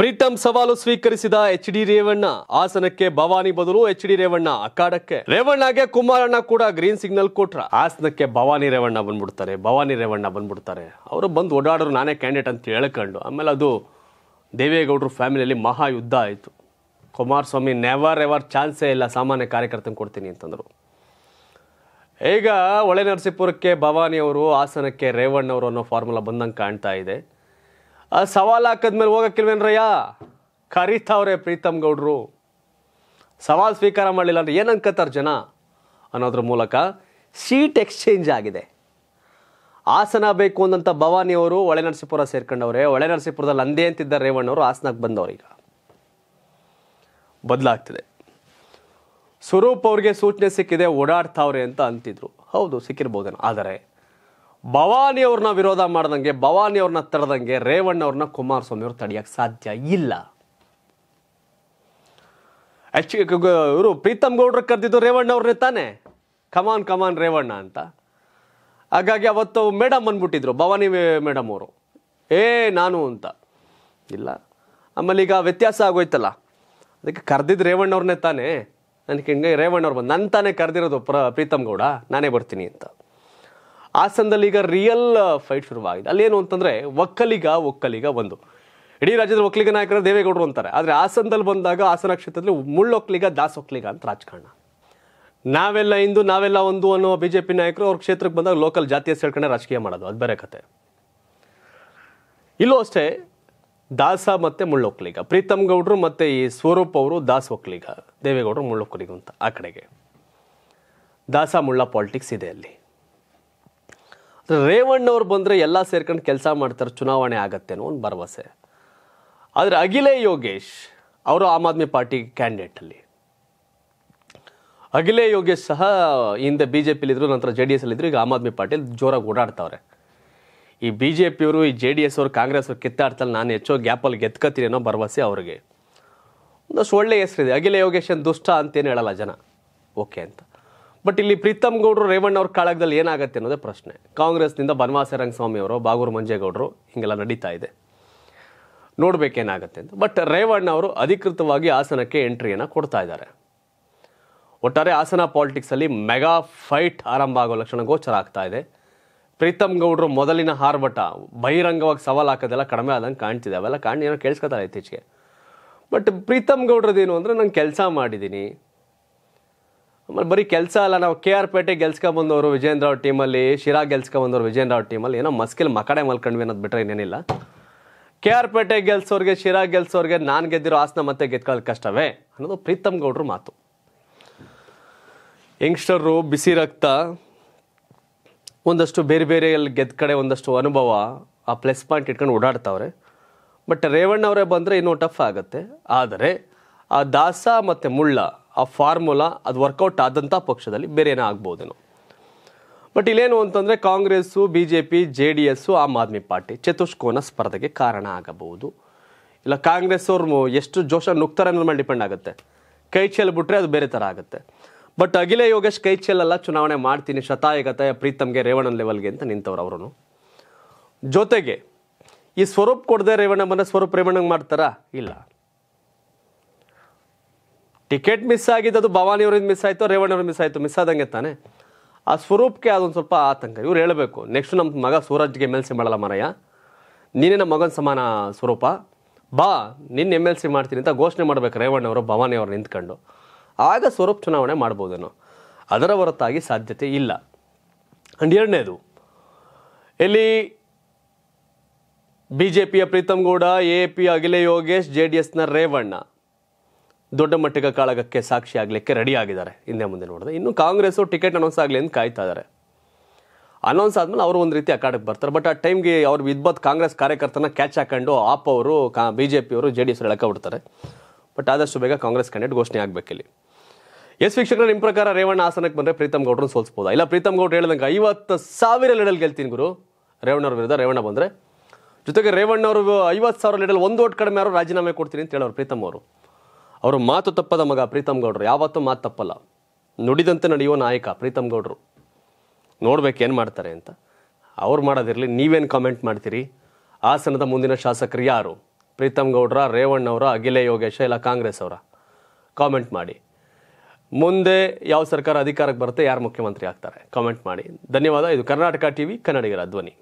ಪ್ರೀತಮ್ ಸವಾಲು ಸ್ವೀಕರಿಸಿದ H D Revanna ಹಾಸನಕ್ಕೆ ಭವಾನಿ ಬದಲು ಎಚ್ ಡಿ ರೇವಣ್ಣ ಅಖಾಡಕ್ಕೆ ರೇವಣ್ಣಗೆ ಕುಮಾರಣ್ಣ ಕೂಡ ಗ್ರೀನ್ ಸಿಗ್ನಲ್ ಕೊಟ್ರ ಆಸನಕ್ಕೆ ಭವಾನಿ ರೇವಣ್ಣ ಬಂದ್ಬಿಡ್ತಾರೆ ಭವಾನಿ ರೇವಣ್ಣ ಬಂದ್ಬಿಡ್ತಾರೆ ಅವರು ಬಂದು ಓಡಾಡೋರು ನಾನೇ ಕ್ಯಾಂಡಿಡೇಟ್ ಅಂತ ಹೇಳ್ಕೊಂಡು ಆಮೇಲೆ ಅದು ದೇವೇಗೌಡರು ಫ್ಯಾಮಿಲಿಯಲ್ಲಿ ಮಹಾ ಯುದ್ಧ ಆಯಿತು ಕುಮಾರಸ್ವಾಮಿ ನೆವರ್ ಎವರ್ ಚಾನ್ಸೇ ಇಲ್ಲ ಸಾಮಾನ್ಯ ಕಾರ್ಯಕರ್ತನ ಕೊಡ್ತೀನಿ ಅಂತಂದರು ಈಗ ಹೊಳೆ ನರಸೀಪುರಕ್ಕೆ ಭವಾನಿ ಅವರು ಆಸನಕ್ಕೆ ರೇವಣ್ಣ ಅವರು ಅನ್ನೋ ಫಾರ್ಮುಲಾ ಬಂದಂಗೆ ಕಾಣ್ತಾ ಇದೆ ಆ ಸವಾಲು ಹಾಕಿದ್ಮೇಲೆ ಹೋಗೋಕ್ಕಿಲ್ವೇನ್ರಯ್ಯ ಕರೀತಾವ್ರೆ ಪ್ರೀತಮ್ ಗೌಡ್ರು ಸವಾಲು ಸ್ವೀಕಾರ ಮಾಡಲಿಲ್ಲ ಅಂದರೆ ಏನು ಅನ್ಕೋತಾರೆ ಜನ ಅನ್ನೋದ್ರ ಮೂಲಕ ಸೀಟ್ ಎಕ್ಸ್ಚೇಂಜ್ ಆಗಿದೆ ಆಸನ ಬೇಕು ಅಂದಂಥ ಭವಾನಿ ಅವರು ನರಸೀಪುರ ಸೇರ್ಕೊಂಡವ್ರೆ ಒಳೆನರಸೀಪುರದಲ್ಲಿ ಅಂದೇ ಅಂತಿದ್ದ ರೇವಣ್ಣವರು ಬಂದವರು ಈಗ ಬದಲಾಗ್ತಿದೆ ಸ್ವರೂಪ್ ಅವ್ರಿಗೆ ಸೂಚನೆ ಸಿಕ್ಕಿದೆ ಓಡಾಡ್ತಾವ್ರೆ ಅಂತ ಅಂತಿದ್ರು ಹೌದು ಸಿಕ್ಕಿರ್ಬೋದೇನು ಆದರೆ ಭವಾನಿ ವಿರೋಧ ಮಾಡ್ದಂಗೆ ಭವಾನಿ ಅವ್ರನ್ನ ತಡೆದಂಗೆ ರೇವಣ್ಣ ಅವ್ರನ್ನ ಕುಮಾರಸ್ವಾಮಿ ಅವ್ರು ತಡೆಯಕ್ಕೆ ಸಾಧ್ಯ ಇಲ್ಲ ಎಚ್ ಇವರು ಪ್ರೀತಮ್ ಗೌಡ್ರು ಕರೆದಿದ್ದು ರೇವಣ್ಣ ಅವ್ರನ್ನೇ ತಾನೆ ಕಮಾನ್ ಕಮಾನ್ ರೇವಣ್ಣ ಅಂತ ಹಾಗಾಗಿ ಅವತ್ತು ಮೇಡಮ್ ಬಂದ್ಬಿಟ್ಟಿದ್ರು ಭವಾನಿ ಮೇಡಮ್ ಅವರು ಏ ನಾನು ಅಂತ ಇಲ್ಲ ಆಮೇಲೆ ಈಗ ವ್ಯತ್ಯಾಸ ಆಗೋಯ್ತಲ್ಲ ಅದಕ್ಕೆ ಕರೆದಿದ್ದು ರೇವಣ್ಣವ್ರನ್ನೇ ಅವ್ರನ್ನೇ ತಾನೇ ನನಗೆ ಹಿಂಗೆ ರೇವಣ್ಣವ್ರು ಬಂದು ನನ್ನ ತಾನೇ ಕರೆದಿರೋದು ಪ್ರ ಪ್ರೀತಮ್ ಗೌಡ ನಾನೇ ಬರ್ತೀನಿ ಅಂತ ಹಾಸನದಲ್ಲಿ ಈಗ ರಿಯಲ್ ಫೈಟ್ ಶುರುವಾಗಿದೆ ಅಲ್ಲೇನು ಅಂತಂದರೆ ಒಕ್ಕಲಿಗ ಒಕ್ಕಲಿಗ ಒಂದು ಇಡೀ ರಾಜ್ಯದ ಒಕ್ಕಲಿಗ ನಾಯಕರ ದೇವೇಗೌಡರು ಅಂತಾರೆ ಆದರೆ ಹಾಸನದಲ್ಲಿ ಬಂದಾಗ ಹಾಸನ ಕ್ಷೇತ್ರದಲ್ಲಿ ಮುಳ್ಳೊಕ್ಕಲಿಗ ದಾಸೊಕ್ಕಲಿಗ ಅಂತ ರಾಜಕಾರಣ ನಾವೆಲ್ಲ ಇಂದು ನಾವೆಲ್ಲ ಒಂದು ಅನ್ನೋ ಬಿ ಜೆ ಪಿ ನಾಯಕರು ಅವ್ರ ಕ್ಷೇತ್ರಕ್ಕೆ ಬಂದಾಗ ಲೋಕಲ್ ಜಾತಿಯ ಸೇರ್ಕೊಂಡೆ ರಾಜಕೀಯ ಮಾಡೋದು ಅದು ಬೇರೆ ಕತೆ ಇಲ್ಲೂ ಅಷ್ಟೇ ದಾಸ ಮತ್ತು ಮುಳ್ಳೊಕ್ಕಲಿಗ ಪ್ರೀತಮ್ ಗೌಡರು ಮತ್ತು ಈ ಸ್ವರೂಪ್ ಅವರು ದಾಸ ಒಕ್ಕಲಿಗ ದೇವೇಗೌಡರು ಮುಳ್ಳೊಕ್ಕಲಿಗ ಅಂತ ಆ ಕಡೆಗೆ ದಾಸ ಮುಳ್ಳ ಪಾಲಿಟಿಕ್ಸ್ ಇದೆ ಅಲ್ಲಿ ರೇವಣ್ಣವ್ರು ಬಂದರೆ ಎಲ್ಲ ಸೇರ್ಕೊಂಡು ಕೆಲಸ ಮಾಡ್ತಾರೆ ಚುನಾವಣೆ ಆಗತ್ತೆ ಅನ್ನೋ ಒಂದು ಭರವಸೆ ಆದರೆ ಅಖಿಲೇ ಯೋಗೇಶ್ ಅವರು ಆಮ್ ಆದ್ಮಿ ಪಾರ್ಟಿ ಕ್ಯಾಂಡಿಡೇಟಲ್ಲಿ ಅಖಿಲೇ ಯೋಗೇಶ್ ಸಹ ಹಿಂದೆ ಬಿ ಜೆ ಪಿಲಿದ್ರು ನಂತರ ಜೆ ಡಿ ಎಸ್ ಈಗ ಆಮ್ ಆದ್ಮಿ ಪಾರ್ಟಿಲಿ ಜೋರಾಗಿ ಓಡಾಡ್ತವ್ರೆ ಈ ಬಿ ಜೆ ಪಿಯವರು ಈ ಜೆ ಡಿ ಎಸ್ ಅವರು ಕಾಂಗ್ರೆಸ್ ಅವ್ರು ಕಿತ್ತಾಡ್ತಲ್ಲಿ ನಾನು ಹೆಚ್ಚೋ ಗ್ಯಾಪಲ್ಲಿ ಗೆದ್ಕತ್ತೀನಿ ಅನ್ನೋ ಭರವಸೆ ಅವರಿಗೆ ಒಂದಷ್ಟು ಒಳ್ಳೆಯ ಹೆಸರಿದೆ ಯೋಗೇಶ್ ಏನು ದುಷ್ಟ ಅಂತೇನು ಹೇಳಲ್ಲ ಜನ ಓಕೆ ಅಂತ ಬಟ್ ಇಲ್ಲಿ ಪ್ರೀತಮ್ ಗೌಡರು ರೇವಣ್ಣ ಅವ್ರ ಕಾಳಗದಲ್ಲಿ ಏನಾಗುತ್ತೆ ಅನ್ನೋದೇ ಪ್ರಶ್ನೆ ಕಾಂಗ್ರೆಸ್ನಿಂದ ಬನವಾಸ ರಂಗಸ್ವಾಮಿ ಅವರು ಬಾಗೂರು ಮಂಜೇಗೌಡರು ಹಿಂಗೆಲ್ಲ ನಡೀತಾ ಇದೆ ನೋಡಬೇಕೇನಾಗುತ್ತೆ ಅಂತ ಬಟ್ ರೇವಣ್ಣ ಅವರು ಅಧಿಕೃತವಾಗಿ ಹಾಸನಕ್ಕೆ ಎಂಟ್ರಿಯನ್ನು ಕೊಡ್ತಾ ಇದ್ದಾರೆ ಒಟ್ಟಾರೆ ಹಾಸನ ಪಾಲಿಟಿಕ್ಸಲ್ಲಿ ಮೆಗಾ ಫೈಟ್ ಆರಂಭ ಆಗೋ ಲಕ್ಷಣ ಗೋಚರ ಆಗ್ತಾ ಇದೆ ಪ್ರೀತಮ್ ಗೌಡರು ಮೊದಲಿನ ಹಾರ್ಭಟ ಬಹಿರಂಗವಾಗಿ ಸವಾಲು ಹಾಕೋದೆಲ್ಲ ಕಡಿಮೆ ಆದಂಗೆ ಕಾಣ್ತಿದೆ ಅವೆಲ್ಲ ಕಾಣ್ ಏನೋ ಕೇಳಿಸ್ಕೊತಾರೆ ಇತ್ತೀಚೆಗೆ ಬಟ್ ಪ್ರೀತಮ್ ಏನು ಅಂದರೆ ನಾನು ಕೆಲಸ ಮಾಡಿದ್ದೀನಿ ಆಮೇಲೆ ಬರೀ ಕೆಲಸ ಅಲ್ಲ ನಾವು ಕೆ ಆರ್ ಪೇಟೆ ಬಂದವರು ವಿಜೇಂದ್ರ ಅವ್ರ ಟೀಮಲ್ಲಿ ಶಿರಾ ಬಂದವರು ವಿಜೇಂದ್ರ ಅವ್ರ ಟೀಮಲ್ಲಿ ಏನೋ ಮಸ್ಕಿಲ್ ಮಕಡೆ ಮಲ್ಕೊಂಡ್ವಿ ಅನ್ನೋದು ಬಿಟ್ಟರೆ ಇನ್ನೇನಿಲ್ಲ ಕೆ ಆರ್ ಪೇಟೆ ಗೆಲ್ಸೋರ್ಗೆ ಶಿರಾ ಗೆಲ್ಸೋರ್ಗೆ ನಾನು ಗೆದ್ದಿರೋ ಆಸನ ಮತ್ತೆ ಗೆದ್ಕೊಳ್ಳೋದು ಕಷ್ಟವೇ ಅನ್ನೋದು ಪ್ರೀತಮ್ ಗೌಡ್ರ ಮಾತು ಯಂಗ್ಸ್ಟರು ಬಿಸಿ ರಕ್ತ ಒಂದಷ್ಟು ಬೇರೆ ಬೇರೆ ಎಲ್ಲಿ ಗೆದ್ದ ಕಡೆ ಒಂದಷ್ಟು ಅನುಭವ ಆ ಪ್ಲಸ್ ಪಾಯಿಂಟ್ ಇಟ್ಕೊಂಡು ಓಡಾಡ್ತಾವ್ರೆ ಬಟ್ ರೇವಣ್ಣವರೇ ಬಂದರೆ ಇನ್ನೂ ಟಫ್ ಆಗುತ್ತೆ ಆದರೆ ಆ ದಾಸ ಮತ್ತು ಮುಳ್ಳ ಆ ಫಾರ್ಮುಲಾ ಅದು ವರ್ಕೌಟ್ ಆದಂಥ ಪಕ್ಷದಲ್ಲಿ ಬೇರೆನೇ ಆಗ್ಬೋದೇನೋ ಬಟ್ ಇಲ್ಲೇನು ಅಂತಂದರೆ Congress B J P J D S Aam Aadmi Party ಚತುಷ್ಕೋನ ಸ್ಪರ್ಧೆಗೆ ಕಾರಣ ಆಗಬಹುದು ಇಲ್ಲ ಕಾಂಗ್ರೆಸ್ ಅವ್ರು ಎಷ್ಟು ಜೋಶ ನುಗ್ತಾರೆ ಅನ್ನೋದ್ರ ಮೇಲೆ ಡಿಪೆಂಡ್ ಆಗುತ್ತೆ ಕೈ ಬಿಟ್ಟರೆ ಅದು ಬೇರೆ ಥರ ಆಗುತ್ತೆ ಬಟ್ ಅಗಿಲೇ ಯೋಗೇಶ್ ಕೈ ಚೆಲ್ಲಲ್ಲ ಚುನಾವಣೆ ಮಾಡ್ತೀನಿ ಶತಾಯಗತಾಯ ಪ್ರೀತಮ್ಗೆ ರೇವಣ್ಣನ ಲೆವೆಲ್ಗೆ ಅಂತ ನಿಂತವ್ರು ಅವರು ಜೊತೆಗೆ ಈ ಸ್ವರೂಪ್ ಕೊಡದೆ ರೇವಣ್ಣಮ್ಮನ ಸ್ವರೂಪ್ ರೇವಣ್ಣಂಗೆ ಮಾಡ್ತಾರಾ ಇಲ್ಲ ಟಿಕೆಟ್ ಮಿಸ್ ಆಗಿದ್ದು ಅದು ಭವಾನಿಯವರಿಂದ ಮಿಸ್ ಆಯಿತು ರೇವಣ್ಣವ್ರಿಂದ ಮಿಸ್ ಆಯಿತು ಮಿಸ್ ಆದಂಗೆ ತಾನೆ ಆ ಸ್ವರೂಪಕ್ಕೆ ಅದೊಂದು ಸ್ವಲ್ಪ ಆತಂಕ ಇವ್ರು ಹೇಳಬೇಕು ನೆಕ್ಸ್ಟ್ ನಮ್ಮ ಮಗ ಸೂರಜ್ಗೆ ಎಮ್ ಎಲ್ ಸಿ ಮಾಡಲ್ಲ ಮರಯ್ಯ ನೀನೇ ನಮ್ಮ ಮಗನ ಸಮಾನ ಸ್ವರೂಪ ಬಾ ನಿನ್ನ ಎಮ್ ಎಲ್ ಸಿ ಮಾಡ್ತೀನಿ ಅಂತ ಘೋಷಣೆ ಮಾಡಬೇಕು ಭವಾನಿ ಭವಾನಿಯವರು ನಿಂತ್ಕೊಂಡು ಆಗ ಸ್ವರೂಪ್ ಚುನಾವಣೆ ಮಾಡ್ಬೋದೇನೋ ಅದರ ಹೊರತಾಗಿ ಸಾಧ್ಯತೆ ಇಲ್ಲ ಅಂಡ್ ಎರಡನೇದು ಇಲ್ಲಿ ಬಿ ಜೆ ಪಿಯ Preetham Gowda A P Agile Yogesh J D ಎಸ್ನ ರೇವಣ್ಣ ದೊಡ್ಡ ಮಟ್ಟಿಗೆ ಕಾಳಗಕ್ಕೆ ಸಾಕ್ಷಿ ಆಗಲಿಕ್ಕೆ ರೆಡಿ ಆಗಿದ್ದಾರೆ ಹಿಂದೆ ಮುಂದೆ ನೋಡಿದ್ರೆ ಇನ್ನು ಕಾಂಗ್ರೆಸ್ ಟಿಕೆಟ್ ಅನೌನ್ಸ್ ಆಗಲಿ ಅಂತ ಕಾಯ್ತಾ ಇದ್ದಾರೆ ಅನೌನ್ಸ್ ಆದಮೇಲೆ ಅವರು ಒಂದು ರೀತಿ ಅಕಾಡಕ್ಕೆ ಬರ್ತಾರೆ ಬಟ್ ಆ ಟೈಮ್ಗೆ ಅವ್ರು ವಿದ್ಬತ್ ಕಾಂಗ್ರೆಸ್ ಕಾರ್ಯಕರ್ತನ ಕ್ಯಾಚ್ ಹಾಕೊಂಡು ಆಪ್ ಅವರು ಕಾ ಬಿ ಜೆ ಅವರು ಜೆ ಡಿ ಎಸ್ ಎಳಕ ಬಿಡ್ತಾರೆ ಬಟ್ ಆದಷ್ಟು ಬೇಗ ಕಾಂಗ್ರೆಸ್ ಕ್ಯಾಂಡಿಡೇಟ್ ಘೋಷಣೆ ಆಗಬೇಕಿಲ್ಲಿ ಎಸ್ ವೀಕ್ಷಕರ ನಿಮ್ಮ ಪ್ರಕಾರ ರೇವಣ್ಣ ಆಸನಕ್ಕೆ ಬಂದರೆ ಪ್ರೀತಮ್ ಗೌಡ್ರನ್ನ ಸೋಲ್ಸ್ಬೋದಾ ಇಲ್ಲ ಪ್ರೀತಮ್ ಗೌಡ್ರು ಹೇಳಿದಂಗೆ ಐವತ್ತು ಸಾವಿರ ಲೀಡಲ್ ಗೆಲ್ತೀನಿ ಗುರು ರೇವಣ್ಣವ್ರ ವಿರುದ್ಧ ರೇವಣ್ಣ ಬಂದರೆ ಜೊತೆಗೆ ರೇವಣ್ಣವರು ಐವತ್ತು ಸಾವಿರ ಲೀಡಲ್ ಒಂದು ಓಟ್ ಕಡಿಮೆ ಯಾರು ರಾಜೀನಾಮೆ ಕೊಡ್ತೀನಿ ಅಂತ ಹೇಳೋರು ಪ್ರೀತಮ್ ಅವರು ಅವರು ಮಾತು ತಪ್ಪದ ಮಗ ಪ್ರೀತಮ್ ಗೌಡರು ಯಾವತ್ತೂ ಮಾತು ತಪ್ಪಲ್ಲ ನುಡಿದಂತೆ ನಡೆಯುವ ನಾಯಕ ಪ್ರೀತಮ್ ಗೌಡ್ರು ನೋಡ್ಬೇಕು ಏನು ಮಾಡ್ತಾರೆ ಅಂತ ಅವ್ರು ಮಾಡೋದಿರಲಿ ನೀವೇನು ಕಾಮೆಂಟ್ ಮಾಡ್ತೀರಿ ಹಾಸನದ ಮುಂದಿನ ಶಾಸಕರು ಯಾರು ಪ್ರೀತಮ್ ಗೌಡ್ರ ರೇವಣ್ಣವರ ಅಗಿಲೆ ಯೋಗೇಶ ಇಲ್ಲ ಕಾಂಗ್ರೆಸ್ ಅವರ ಕಾಮೆಂಟ್ ಮಾಡಿ ಮುಂದೆ ಯಾವ ಸರ್ಕಾರ ಅಧಿಕಾರಕ್ಕೆ ಬರುತ್ತೆ ಯಾರು ಮುಖ್ಯಮಂತ್ರಿ ಆಗ್ತಾರೆ ಕಾಮೆಂಟ್ ಮಾಡಿ ಧನ್ಯವಾದ ಇದು ಕರ್ನಾಟಕ ಟಿ ವಿ ಕನ್ನಡಿಗರ ಧ್ವನಿ